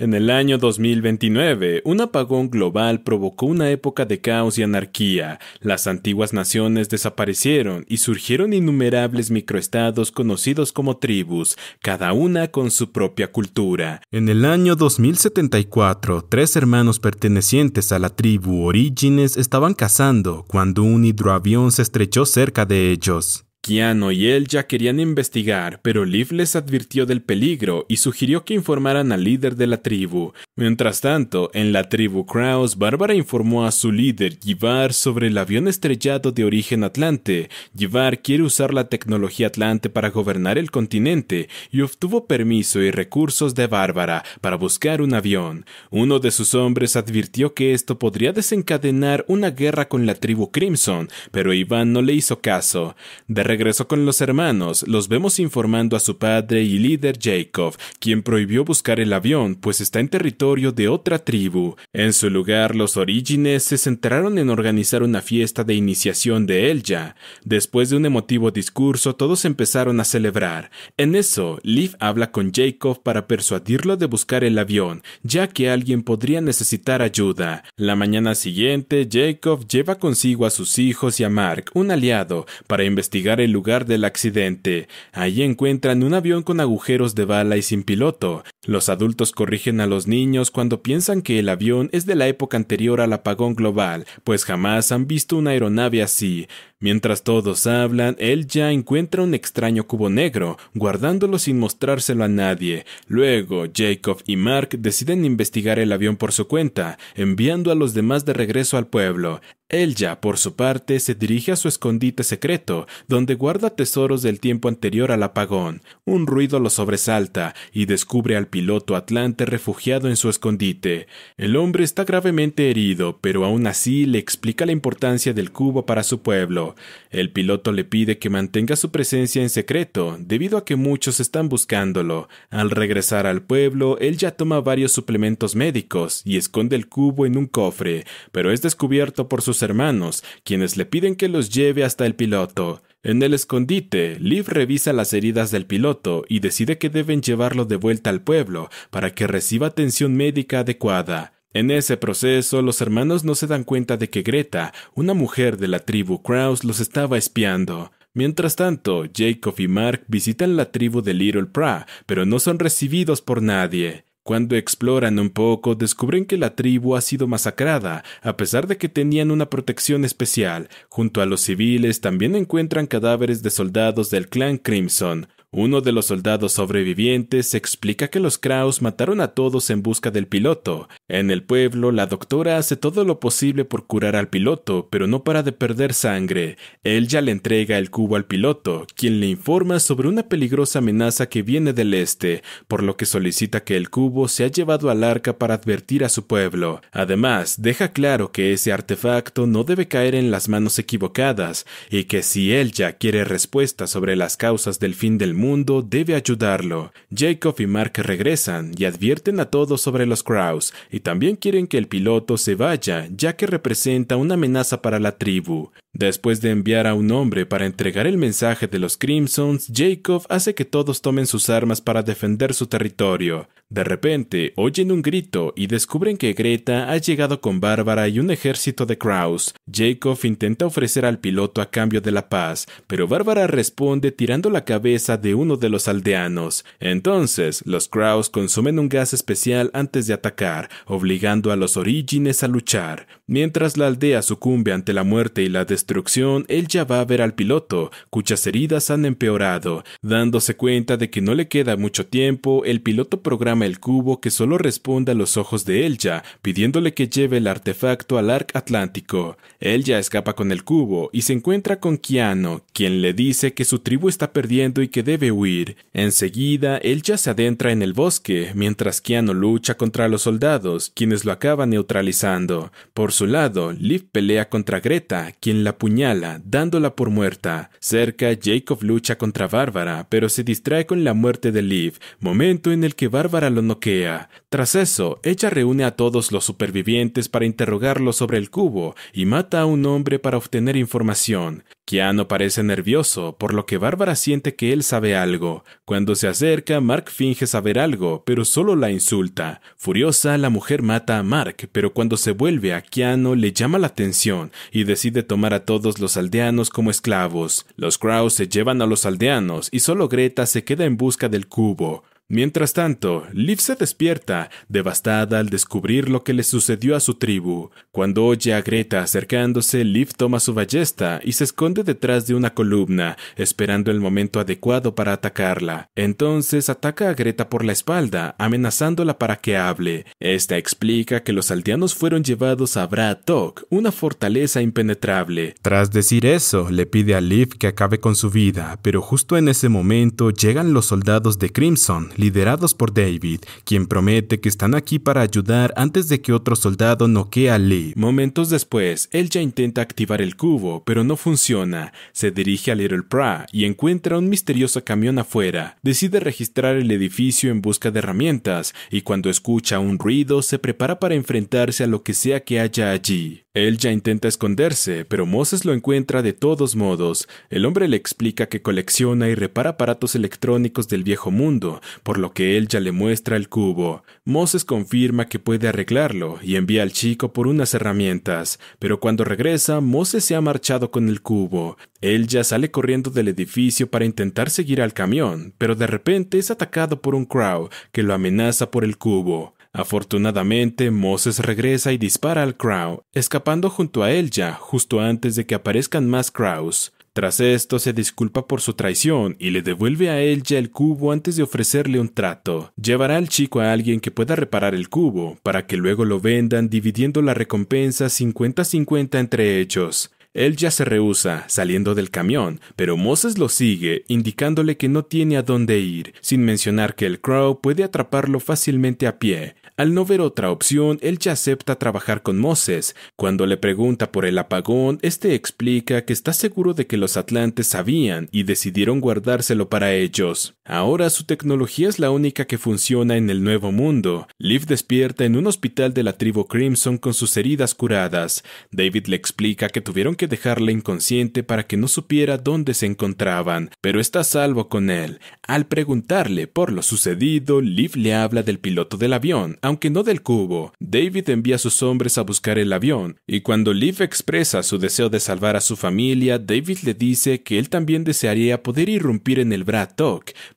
En el año 2029, un apagón global provocó una época de caos y anarquía. Las antiguas naciones desaparecieron y surgieron innumerables microestados conocidos como tribus, cada una con su propia cultura. En el año 2074, tres hermanos pertenecientes a la tribu Orígenes estaban cazando cuando un hidroavión se estrechó cerca de ellos. Keanu y él ya querían investigar, pero Liv les advirtió del peligro y sugirió que informaran al líder de la tribu. Mientras tanto, en la tribu Kraus, Bárbara informó a su líder, Givar, sobre el avión estrellado de origen atlante. Givar quiere usar la tecnología atlante para gobernar el continente y obtuvo permiso y recursos de Bárbara para buscar un avión. Uno de sus hombres advirtió que esto podría desencadenar una guerra con la tribu Crimson, pero Iván no le hizo caso. De regresó con los hermanos, los vemos informando a su padre y líder Jacob, quien prohibió buscar el avión, pues está en territorio de otra tribu. En su lugar, los orígenes se centraron en organizar una fiesta de iniciación de Elja. Después de un emotivo discurso, todos empezaron a celebrar. En eso, Liv habla con Jacob para persuadirlo de buscar el avión, ya que alguien podría necesitar ayuda. La mañana siguiente, Jacob lleva consigo a sus hijos y a Mark, un aliado, para investigar el lugar del accidente. Allí encuentran un avión con agujeros de bala y sin piloto. Los adultos corrigen a los niños cuando piensan que el avión es de la época anterior al apagón global, pues jamás han visto una aeronave así. Mientras todos hablan, él ya encuentra un extraño cubo negro, guardándolo sin mostrárselo a nadie. Luego, Jacob y Mark deciden investigar el avión por su cuenta, enviando a los demás de regreso al pueblo. Elja, por su parte, se dirige a su escondite secreto, donde guarda tesoros del tiempo anterior al apagón. Un ruido lo sobresalta y descubre al piloto Atlante refugiado en su escondite. El hombre está gravemente herido, pero aún así le explica la importancia del cubo para su pueblo el piloto le pide que mantenga su presencia en secreto, debido a que muchos están buscándolo. Al regresar al pueblo, él ya toma varios suplementos médicos y esconde el cubo en un cofre, pero es descubierto por sus hermanos, quienes le piden que los lleve hasta el piloto. En el escondite, Liv revisa las heridas del piloto y decide que deben llevarlo de vuelta al pueblo para que reciba atención médica adecuada. En ese proceso, los hermanos no se dan cuenta de que Greta, una mujer de la tribu Kraus, los estaba espiando. Mientras tanto, Jacob y Mark visitan la tribu de Little Pra, pero no son recibidos por nadie. Cuando exploran un poco, descubren que la tribu ha sido masacrada, a pesar de que tenían una protección especial. Junto a los civiles también encuentran cadáveres de soldados del clan Crimson. Uno de los soldados sobrevivientes explica que los Kraus mataron a todos en busca del piloto. En el pueblo, la doctora hace todo lo posible por curar al piloto, pero no para de perder sangre. Él ya le entrega el cubo al piloto, quien le informa sobre una peligrosa amenaza que viene del este, por lo que solicita que el cubo sea llevado al arca para advertir a su pueblo. Además, deja claro que ese artefacto no debe caer en las manos equivocadas, y que si él ya quiere respuesta sobre las causas del fin del mundo debe ayudarlo. Jacob y Mark regresan y advierten a todos sobre los Kraus y también quieren que el piloto se vaya ya que representa una amenaza para la tribu. Después de enviar a un hombre para entregar el mensaje de los Crimsons, Jacob hace que todos tomen sus armas para defender su territorio. De repente, oyen un grito y descubren que Greta ha llegado con Bárbara y un ejército de Kraus. Jacob intenta ofrecer al piloto a cambio de la paz, pero Bárbara responde tirando la cabeza de uno de los aldeanos. Entonces, los Kraus consumen un gas especial antes de atacar, obligando a los Orígenes a luchar. Mientras la aldea sucumbe ante la muerte y la destrucción, instrucción, él ya va a ver al piloto, cuyas heridas han empeorado. Dándose cuenta de que no le queda mucho tiempo, el piloto programa el cubo que solo responde a los ojos de Ella, pidiéndole que lleve el artefacto al Arc Atlántico. Elja escapa con el cubo y se encuentra con Kiano, quien le dice que su tribu está perdiendo y que debe huir. Enseguida, Elja se adentra en el bosque, mientras Keanu lucha contra los soldados, quienes lo acaban neutralizando. Por su lado, Liv pelea contra Greta, quien la puñala, dándola por muerta. Cerca, Jacob lucha contra Bárbara, pero se distrae con la muerte de Liv, momento en el que Bárbara lo noquea. Tras eso, ella reúne a todos los supervivientes para interrogarlo sobre el cubo y mata a un hombre para obtener información. Keanu parece nervioso, por lo que Bárbara siente que él sabe algo. Cuando se acerca, Mark finge saber algo, pero solo la insulta. Furiosa, la mujer mata a Mark, pero cuando se vuelve a Keanu le llama la atención y decide tomar todos los aldeanos como esclavos. Los Kraus se llevan a los aldeanos y solo Greta se queda en busca del cubo. Mientras tanto, Liv se despierta, devastada al descubrir lo que le sucedió a su tribu. Cuando oye a Greta acercándose, Liv toma su ballesta y se esconde detrás de una columna, esperando el momento adecuado para atacarla. Entonces ataca a Greta por la espalda, amenazándola para que hable. Esta explica que los aldeanos fueron llevados a Bratok, una fortaleza impenetrable. Tras decir eso, le pide a Liv que acabe con su vida, pero justo en ese momento llegan los soldados de Crimson, liderados por David, quien promete que están aquí para ayudar antes de que otro soldado noquee a Lee. Momentos después, él ya intenta activar el cubo, pero no funciona. Se dirige a Little Pra y encuentra un misterioso camión afuera. Decide registrar el edificio en busca de herramientas, y cuando escucha un ruido, se prepara para enfrentarse a lo que sea que haya allí. Él ya intenta esconderse, pero Moses lo encuentra de todos modos. El hombre le explica que colecciona y repara aparatos electrónicos del viejo mundo, por lo que ya le muestra el cubo. Moses confirma que puede arreglarlo y envía al chico por unas herramientas, pero cuando regresa, Moses se ha marchado con el cubo. Ella sale corriendo del edificio para intentar seguir al camión, pero de repente es atacado por un Crow que lo amenaza por el cubo. Afortunadamente, Moses regresa y dispara al Crow, escapando junto a ella justo antes de que aparezcan más Crows. Tras esto se disculpa por su traición y le devuelve a él ya el cubo antes de ofrecerle un trato. Llevará al chico a alguien que pueda reparar el cubo, para que luego lo vendan dividiendo la recompensa 50-50 entre ellos. Él ya se rehúsa, saliendo del camión, pero Moses lo sigue, indicándole que no tiene a dónde ir, sin mencionar que el Crow puede atraparlo fácilmente a pie. Al no ver otra opción, él ya acepta trabajar con Moses. Cuando le pregunta por el apagón, este explica que está seguro de que los atlantes sabían y decidieron guardárselo para ellos. Ahora su tecnología es la única que funciona en el nuevo mundo. Liv despierta en un hospital de la tribu Crimson con sus heridas curadas. David le explica que tuvieron que dejarla inconsciente para que no supiera dónde se encontraban, pero está salvo con él. Al preguntarle por lo sucedido, Liv le habla del piloto del avión, aunque no del cubo. David envía a sus hombres a buscar el avión, y cuando Liv expresa su deseo de salvar a su familia, David le dice que él también desearía poder irrumpir en el Brad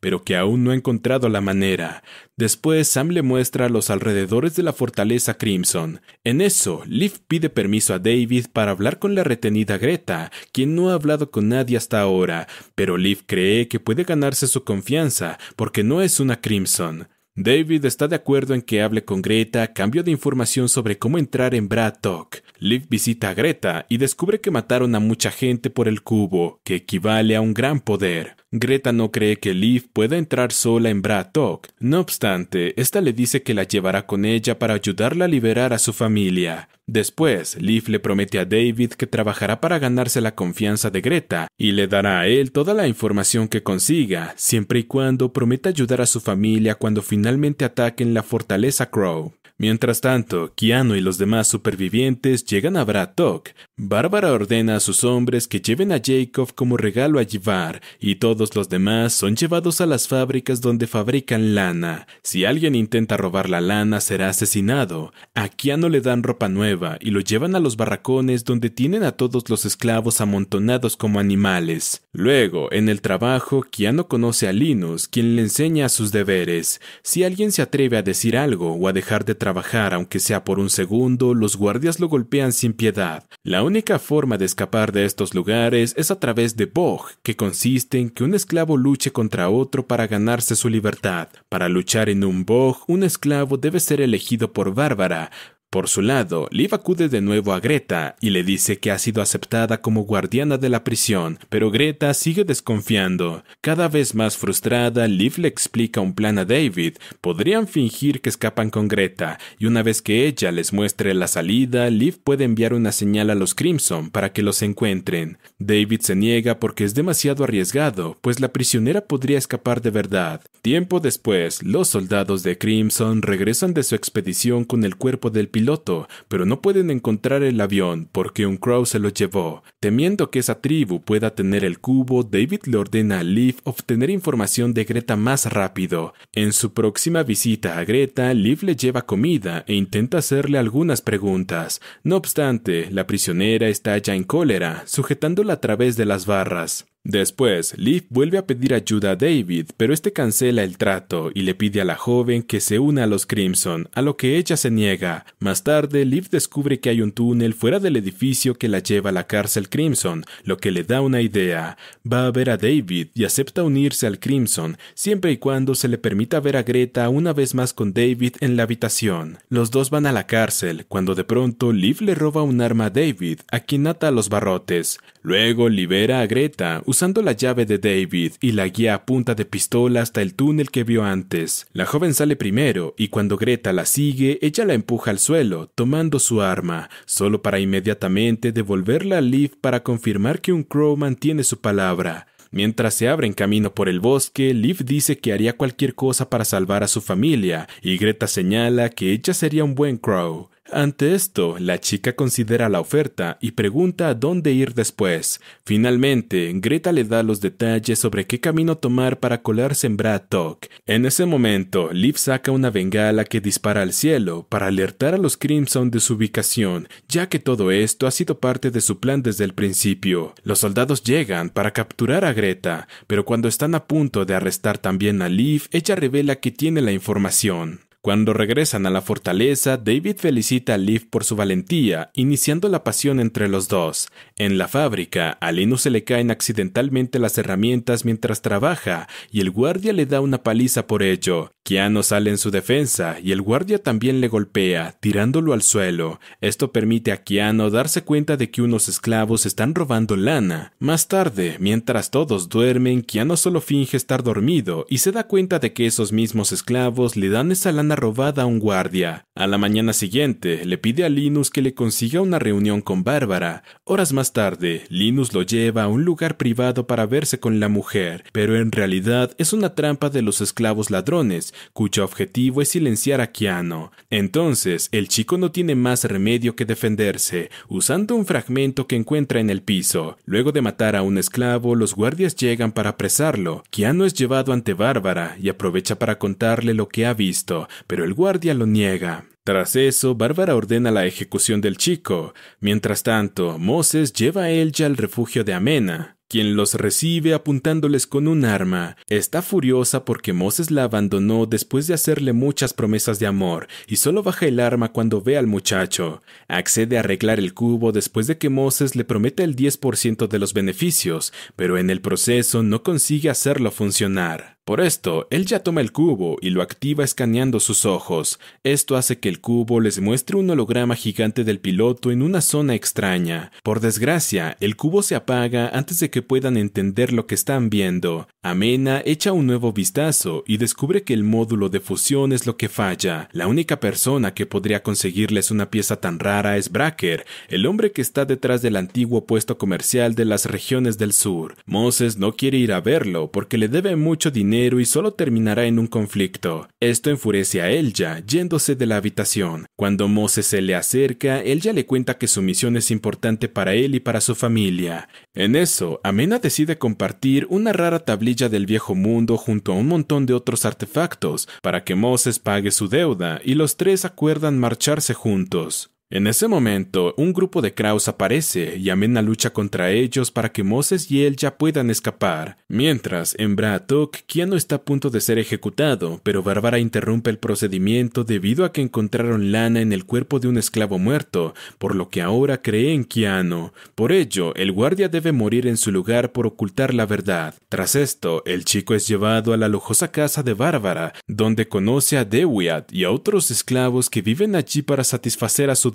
pero que aún no ha encontrado la manera. Después Sam le muestra los alrededores de la fortaleza Crimson. En eso, Liv pide permiso a David para hablar con la retenida Greta, quien no ha hablado con nadie hasta ahora, pero Liv cree que puede ganarse su confianza porque no es una Crimson. David está de acuerdo en que hable con Greta a cambio de información sobre cómo entrar en Bratok. Liv visita a Greta y descubre que mataron a mucha gente por el cubo, que equivale a un gran poder. Greta no cree que Liv pueda entrar sola en Bratok. No obstante, esta le dice que la llevará con ella para ayudarla a liberar a su familia. Después, Leaf le promete a David que trabajará para ganarse la confianza de Greta y le dará a él toda la información que consiga, siempre y cuando prometa ayudar a su familia cuando finalmente ataquen la fortaleza Crow. Mientras tanto, Keanu y los demás supervivientes llegan a Bratok. Bárbara ordena a sus hombres que lleven a Jacob como regalo a llevar, y todos los demás son llevados a las fábricas donde fabrican lana. Si alguien intenta robar la lana, será asesinado. A Keanu le dan ropa nueva y lo llevan a los barracones donde tienen a todos los esclavos amontonados como animales. Luego, en el trabajo, Keanu conoce a Linus, quien le enseña sus deberes. Si alguien se atreve a decir algo o a dejar de trabajar aunque sea por un segundo, los guardias lo golpean sin piedad. La única forma de escapar de estos lugares es a través de Bog, que consiste en que un esclavo luche contra otro para ganarse su libertad. Para luchar en un Bog, un esclavo debe ser elegido por Bárbara, por su lado, Liv acude de nuevo a Greta y le dice que ha sido aceptada como guardiana de la prisión, pero Greta sigue desconfiando. Cada vez más frustrada, Liv le explica un plan a David. Podrían fingir que escapan con Greta, y una vez que ella les muestre la salida, Liv puede enviar una señal a los Crimson para que los encuentren. David se niega porque es demasiado arriesgado, pues la prisionera podría escapar de verdad. Tiempo después, los soldados de Crimson regresan de su expedición con el cuerpo del piloto, pero no pueden encontrar el avión porque un crow se lo llevó. Temiendo que esa tribu pueda tener el cubo, David le ordena a Liv obtener información de Greta más rápido. En su próxima visita a Greta, Liv le lleva comida e intenta hacerle algunas preguntas. No obstante, la prisionera está ya en cólera, sujetándola a través de las barras. Después, Liv vuelve a pedir ayuda a David, pero este cancela el trato y le pide a la joven que se una a los Crimson, a lo que ella se niega. Más tarde, Liv descubre que hay un túnel fuera del edificio que la lleva a la cárcel Crimson, lo que le da una idea. Va a ver a David y acepta unirse al Crimson, siempre y cuando se le permita ver a Greta una vez más con David en la habitación. Los dos van a la cárcel, cuando de pronto Liv le roba un arma a David, a quien ata los barrotes. Luego libera a Greta, Usando la llave de David y la guía a punta de pistola hasta el túnel que vio antes, la joven sale primero y cuando Greta la sigue, ella la empuja al suelo, tomando su arma, solo para inmediatamente devolverla a Liv para confirmar que un Crow mantiene su palabra. Mientras se abren camino por el bosque, Liv dice que haría cualquier cosa para salvar a su familia, y Greta señala que ella sería un buen Crow. Ante esto, la chica considera la oferta y pregunta a dónde ir después. Finalmente, Greta le da los detalles sobre qué camino tomar para colarse en Braddock. En ese momento, Liv saca una bengala que dispara al cielo para alertar a los Crimson de su ubicación, ya que todo esto ha sido parte de su plan desde el principio. Los soldados llegan para capturar a Greta, pero cuando están a punto de arrestar también a Liv, ella revela que tiene la información. Cuando regresan a la fortaleza, David felicita a Liv por su valentía, iniciando la pasión entre los dos. En la fábrica, a Linus se le caen accidentalmente las herramientas mientras trabaja, y el guardia le da una paliza por ello. Keanu sale en su defensa, y el guardia también le golpea, tirándolo al suelo. Esto permite a Keanu darse cuenta de que unos esclavos están robando lana. Más tarde, mientras todos duermen, Keanu solo finge estar dormido y se da cuenta de que esos mismos esclavos le dan esa lana robada a un guardia. A la mañana siguiente, le pide a Linus que le consiga una reunión con Bárbara. Horas más tarde, Linus lo lleva a un lugar privado para verse con la mujer, pero en realidad es una trampa de los esclavos ladrones, cuyo objetivo es silenciar a Keanu. Entonces, el chico no tiene más remedio que defenderse, usando un fragmento que encuentra en el piso. Luego de matar a un esclavo, los guardias llegan para apresarlo. Keanu es llevado ante Bárbara y aprovecha para contarle lo que ha visto, pero el guardia lo niega. Tras eso, Bárbara ordena la ejecución del chico. Mientras tanto, Moses lleva a Elja al refugio de Amena, quien los recibe apuntándoles con un arma. Está furiosa porque Moses la abandonó después de hacerle muchas promesas de amor y solo baja el arma cuando ve al muchacho. Accede a arreglar el cubo después de que Moses le prometa el 10% de los beneficios, pero en el proceso no consigue hacerlo funcionar. Por esto, él ya toma el cubo y lo activa escaneando sus ojos. Esto hace que el cubo les muestre un holograma gigante del piloto en una zona extraña. Por desgracia, el cubo se apaga antes de que puedan entender lo que están viendo. Amena echa un nuevo vistazo y descubre que el módulo de fusión es lo que falla. La única persona que podría conseguirles una pieza tan rara es Bracker, el hombre que está detrás del antiguo puesto comercial de las regiones del sur. Moses no quiere ir a verlo porque le debe mucho dinero y solo terminará en un conflicto. Esto enfurece a Elja, yéndose de la habitación. Cuando Moses se le acerca, Elja le cuenta que su misión es importante para él y para su familia. En eso, Amena decide compartir una rara tablilla del viejo mundo junto a un montón de otros artefactos para que Moses pague su deuda y los tres acuerdan marcharse juntos. En ese momento, un grupo de Kraus aparece y Amena lucha contra ellos para que Moses y él ya puedan escapar. Mientras, en Bratok, Kiano está a punto de ser ejecutado, pero Bárbara interrumpe el procedimiento debido a que encontraron lana en el cuerpo de un esclavo muerto, por lo que ahora cree en Kiano. Por ello, el guardia debe morir en su lugar por ocultar la verdad. Tras esto, el chico es llevado a la lujosa casa de Bárbara, donde conoce a Dewiat y a otros esclavos que viven allí para satisfacer a su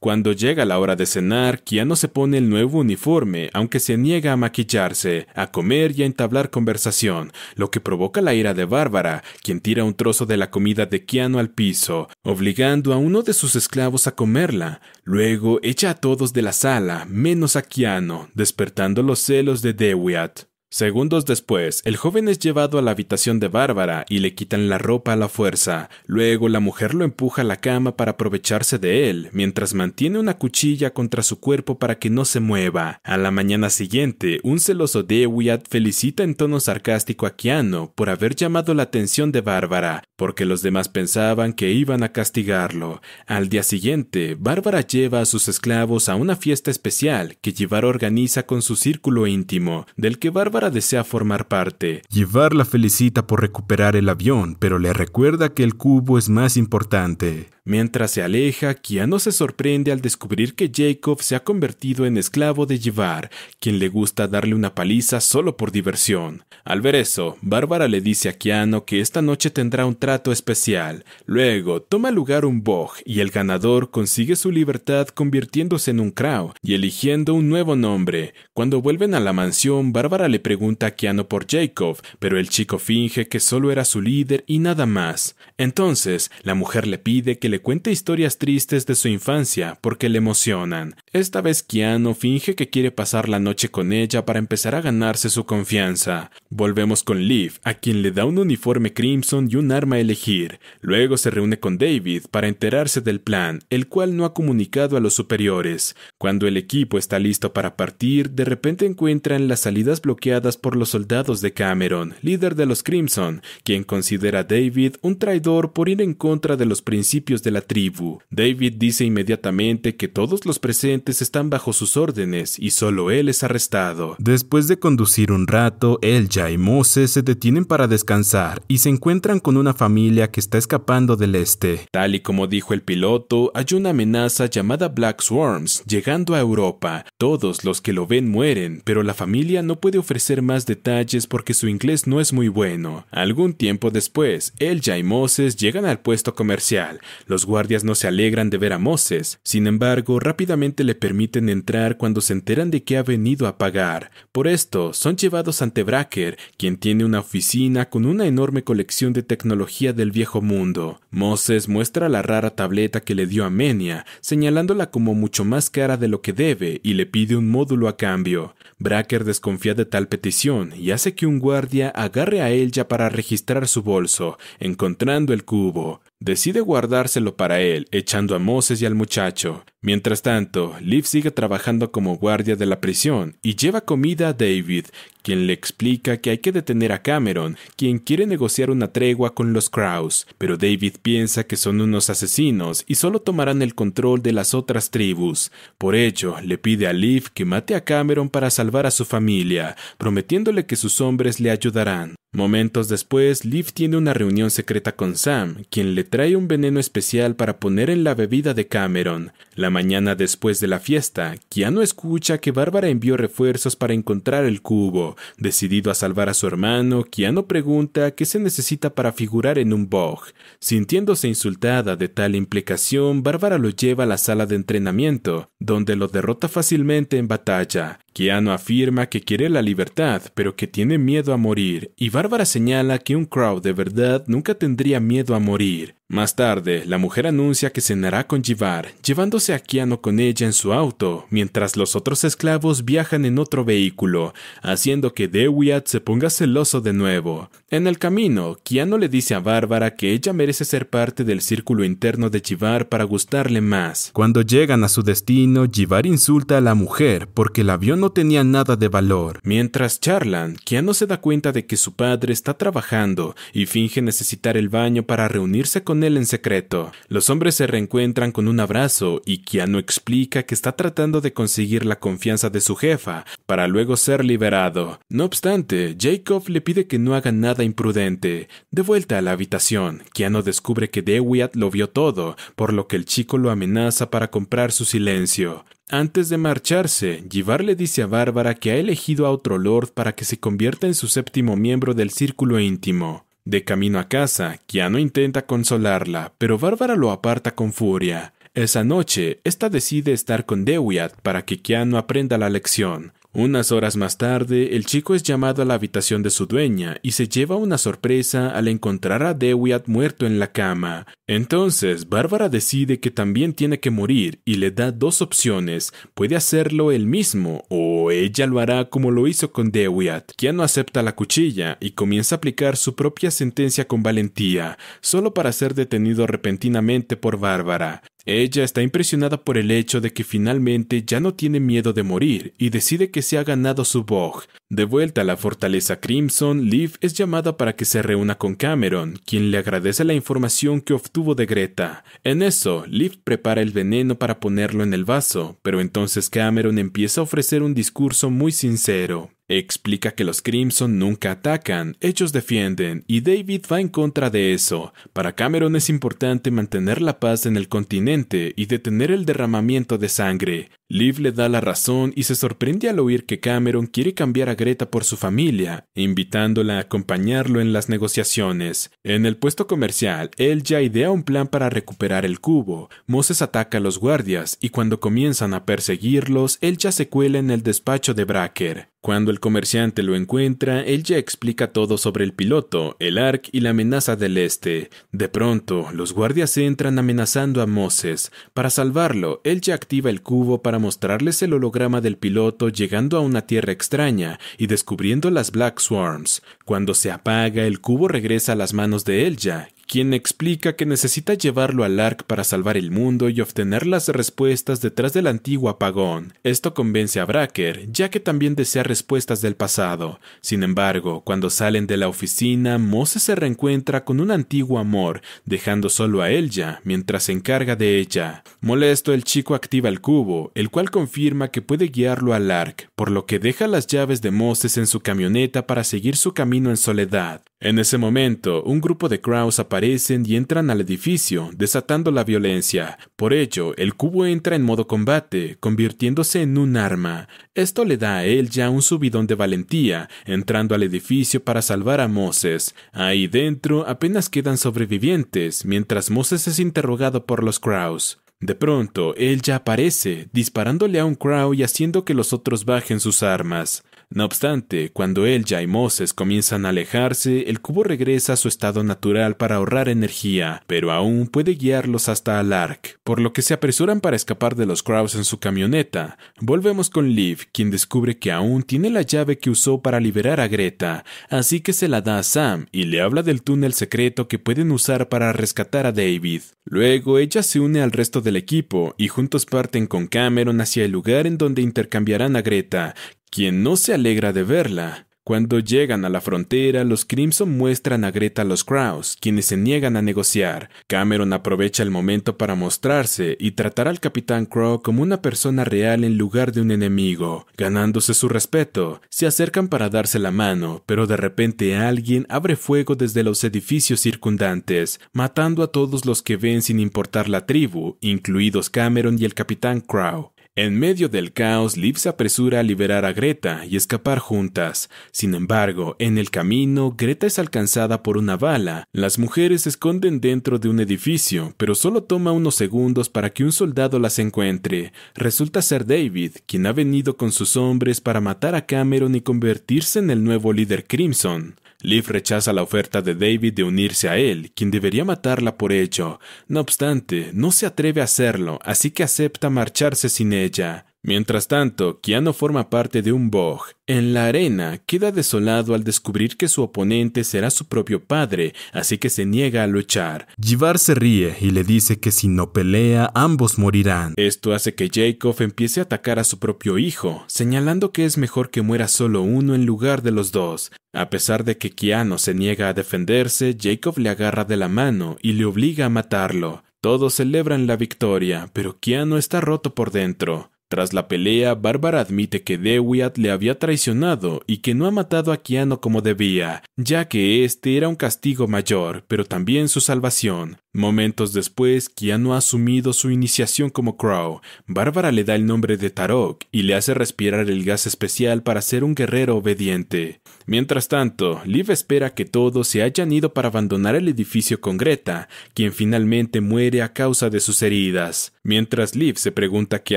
cuando llega la hora de cenar, Kiano se pone el nuevo uniforme, aunque se niega a maquillarse, a comer y a entablar conversación, lo que provoca la ira de Bárbara, quien tira un trozo de la comida de Kiano al piso, obligando a uno de sus esclavos a comerla. Luego echa a todos de la sala, menos a Kiano, despertando los celos de Dewiat. Segundos después, el joven es llevado a la habitación de Bárbara y le quitan la ropa a la fuerza. Luego la mujer lo empuja a la cama para aprovecharse de él, mientras mantiene una cuchilla contra su cuerpo para que no se mueva. A la mañana siguiente, un celoso Dewiat felicita en tono sarcástico a Keanu por haber llamado la atención de Bárbara, porque los demás pensaban que iban a castigarlo. Al día siguiente, Bárbara lleva a sus esclavos a una fiesta especial que Llevar organiza con su círculo íntimo, del que Bárbara desea formar parte. Llevar la felicita por recuperar el avión, pero le recuerda que el cubo es más importante. Mientras se aleja, Keanu se sorprende al descubrir que Jacob se ha convertido en esclavo de Jivar, quien le gusta darle una paliza solo por diversión. Al ver eso, Bárbara le dice a Keanu que esta noche tendrá un trato especial. Luego, toma lugar un bog y el ganador consigue su libertad convirtiéndose en un Crow y eligiendo un nuevo nombre. Cuando vuelven a la mansión, Bárbara le pregunta a Keanu por Jacob, pero el chico finge que solo era su líder y nada más. Entonces, la mujer le pide que le cuenta historias tristes de su infancia porque le emocionan. Esta vez Keanu finge que quiere pasar la noche con ella para empezar a ganarse su confianza. Volvemos con Liv, a quien le da un uniforme crimson y un arma a elegir. Luego se reúne con David para enterarse del plan, el cual no ha comunicado a los superiores. Cuando el equipo está listo para partir, de repente encuentran las salidas bloqueadas por los soldados de Cameron, líder de los Crimson, quien considera a David un traidor por ir en contra de los principios de de la tribu. David dice inmediatamente que todos los presentes están bajo sus órdenes y solo él es arrestado. Después de conducir un rato, Elja y Moses se detienen para descansar y se encuentran con una familia que está escapando del este. Tal y como dijo el piloto, hay una amenaza llamada Black Swarms llegando a Europa. Todos los que lo ven mueren, pero la familia no puede ofrecer más detalles porque su inglés no es muy bueno. Algún tiempo después, Elja y Moses llegan al puesto comercial. Los guardias no se alegran de ver a Moses, sin embargo, rápidamente le permiten entrar cuando se enteran de que ha venido a pagar. Por esto, son llevados ante Bracker, quien tiene una oficina con una enorme colección de tecnología del viejo mundo. Moses muestra la rara tableta que le dio a Menia, señalándola como mucho más cara de lo que debe y le pide un módulo a cambio. Bracker desconfía de tal petición y hace que un guardia agarre a ella para registrar su bolso, encontrando el cubo. Decide guardárselo para él, echando a Moses y al muchacho. Mientras tanto, Liv sigue trabajando como guardia de la prisión y lleva comida a David, quien le explica que hay que detener a Cameron, quien quiere negociar una tregua con los Kraus, pero David piensa que son unos asesinos y solo tomarán el control de las otras tribus. Por ello, le pide a Liv que mate a Cameron para salvar a su familia, prometiéndole que sus hombres le ayudarán. Momentos después, Liv tiene una reunión secreta con Sam, quien le trae un veneno especial para poner en la bebida de Cameron. La mañana después de la fiesta, Keanu escucha que Bárbara envió refuerzos para encontrar el cubo, decidido a salvar a su hermano, kiano pregunta qué se necesita para figurar en un Bog. Sintiéndose insultada de tal implicación, Bárbara lo lleva a la sala de entrenamiento, donde lo derrota fácilmente en batalla. Keanu afirma que quiere la libertad, pero que tiene miedo a morir, y Bárbara señala que un crowd de verdad nunca tendría miedo a morir. Más tarde, la mujer anuncia que cenará con Jivar, llevándose a Keanu con ella en su auto, mientras los otros esclavos viajan en otro vehículo, haciendo que Dewiat se ponga celoso de nuevo. En el camino, Keanu le dice a Bárbara que ella merece ser parte del círculo interno de Jivar para gustarle más. Cuando llegan a su destino, Jivar insulta a la mujer porque la vio no tenía nada de valor. Mientras charlan, no se da cuenta de que su padre está trabajando y finge necesitar el baño para reunirse con él en secreto. Los hombres se reencuentran con un abrazo y Keanu explica que está tratando de conseguir la confianza de su jefa para luego ser liberado. No obstante, Jacob le pide que no haga nada imprudente. De vuelta a la habitación, Keanu descubre que Dewiat lo vio todo, por lo que el chico lo amenaza para comprar su silencio. Antes de marcharse, Givar le dice a Bárbara que ha elegido a otro lord para que se convierta en su séptimo miembro del círculo íntimo. De camino a casa, Keanu intenta consolarla, pero Bárbara lo aparta con furia. Esa noche, esta decide estar con Dewiat para que Keanu aprenda la lección, unas horas más tarde, el chico es llamado a la habitación de su dueña y se lleva una sorpresa al encontrar a Dewiat muerto en la cama. Entonces, Bárbara decide que también tiene que morir y le da dos opciones. Puede hacerlo él mismo o ella lo hará como lo hizo con Dewiat, quien no acepta la cuchilla y comienza a aplicar su propia sentencia con valentía, solo para ser detenido repentinamente por Bárbara. Ella está impresionada por el hecho de que finalmente ya no tiene miedo de morir y decide que se ha ganado su Bog. De vuelta a la fortaleza Crimson, Liv es llamada para que se reúna con Cameron, quien le agradece la información que obtuvo de Greta. En eso, Liv prepara el veneno para ponerlo en el vaso, pero entonces Cameron empieza a ofrecer un discurso muy sincero. Explica que los Crimson nunca atacan, ellos defienden, y David va en contra de eso. Para Cameron es importante mantener la paz en el continente y detener el derramamiento de sangre, Liv le da la razón y se sorprende al oír que Cameron quiere cambiar a Greta por su familia, invitándola a acompañarlo en las negociaciones. En el puesto comercial, él ya idea un plan para recuperar el cubo. Moses ataca a los guardias y cuando comienzan a perseguirlos, él ya se cuela en el despacho de Bracker. Cuando el comerciante lo encuentra, él ya explica todo sobre el piloto, el ARC y la amenaza del este. De pronto, los guardias entran amenazando a Moses. Para salvarlo, él ya activa el cubo para mostrarles el holograma del piloto llegando a una tierra extraña y descubriendo las Black Swarms. Cuando se apaga, el cubo regresa a las manos de Elja, quien explica que necesita llevarlo al ARC para salvar el mundo y obtener las respuestas detrás del antiguo apagón. Esto convence a Bracker, ya que también desea respuestas del pasado. Sin embargo, cuando salen de la oficina, Moses se reencuentra con un antiguo amor, dejando solo a ella, mientras se encarga de ella. Molesto, el chico activa el cubo, el cual confirma que puede guiarlo al ARC, por lo que deja las llaves de Moses en su camioneta para seguir su camino en soledad. En ese momento, un grupo de Kraus aparecen y entran al edificio, desatando la violencia. Por ello, el cubo entra en modo combate, convirtiéndose en un arma. Esto le da a él ya un subidón de valentía, entrando al edificio para salvar a Moses. Ahí dentro apenas quedan sobrevivientes, mientras Moses es interrogado por los Kraus. De pronto, él ya aparece, disparándole a un Crow y haciendo que los otros bajen sus armas. No obstante, cuando ella y Moses comienzan a alejarse, el cubo regresa a su estado natural para ahorrar energía, pero aún puede guiarlos hasta Alark, por lo que se apresuran para escapar de los Kraus en su camioneta. Volvemos con Liv, quien descubre que aún tiene la llave que usó para liberar a Greta, así que se la da a Sam y le habla del túnel secreto que pueden usar para rescatar a David. Luego ella se une al resto del equipo y juntos parten con Cameron hacia el lugar en donde intercambiarán a Greta, quien no se alegra de verla. Cuando llegan a la frontera, los Crimson muestran a Greta a los Kraus, quienes se niegan a negociar. Cameron aprovecha el momento para mostrarse y tratar al Capitán Crow como una persona real en lugar de un enemigo. Ganándose su respeto, se acercan para darse la mano, pero de repente alguien abre fuego desde los edificios circundantes, matando a todos los que ven sin importar la tribu, incluidos Cameron y el Capitán Crow. En medio del caos, Liv se apresura a liberar a Greta y escapar juntas. Sin embargo, en el camino, Greta es alcanzada por una bala. Las mujeres se esconden dentro de un edificio, pero solo toma unos segundos para que un soldado las encuentre. Resulta ser David, quien ha venido con sus hombres para matar a Cameron y convertirse en el nuevo líder Crimson. Liv rechaza la oferta de David de unirse a él, quien debería matarla por ello. No obstante, no se atreve a hacerlo, así que acepta marcharse sin ella. Mientras tanto, Keanu forma parte de un Bog. En la arena, queda desolado al descubrir que su oponente será su propio padre, así que se niega a luchar. Jivar se ríe y le dice que si no pelea, ambos morirán. Esto hace que Jacob empiece a atacar a su propio hijo, señalando que es mejor que muera solo uno en lugar de los dos. A pesar de que Keanu se niega a defenderse, Jacob le agarra de la mano y le obliga a matarlo. Todos celebran la victoria, pero Keanu está roto por dentro. Tras la pelea, Bárbara admite que Dewiat le había traicionado y que no ha matado a Keanu como debía, ya que este era un castigo mayor, pero también su salvación. Momentos después, Keanu ha asumido su iniciación como Crow. Bárbara le da el nombre de Tarok y le hace respirar el gas especial para ser un guerrero obediente. Mientras tanto, Liv espera que todos se hayan ido para abandonar el edificio con Greta, quien finalmente muere a causa de sus heridas. Mientras Liv se pregunta qué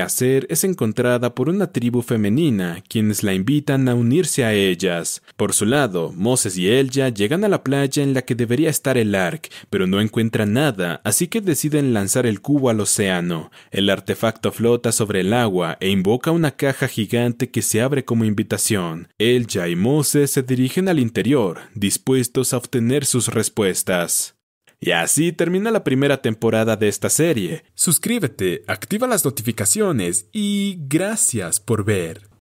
hacer, es encontrada por una tribu femenina, quienes la invitan a unirse a ellas. Por su lado, Moses y Elja llegan a la playa en la que debería estar el Ark, pero no encuentran nada así que deciden lanzar el cubo al océano. El artefacto flota sobre el agua e invoca una caja gigante que se abre como invitación. Elja y Mose se dirigen al interior, dispuestos a obtener sus respuestas. Y así termina la primera temporada de esta serie. Suscríbete, activa las notificaciones y gracias por ver.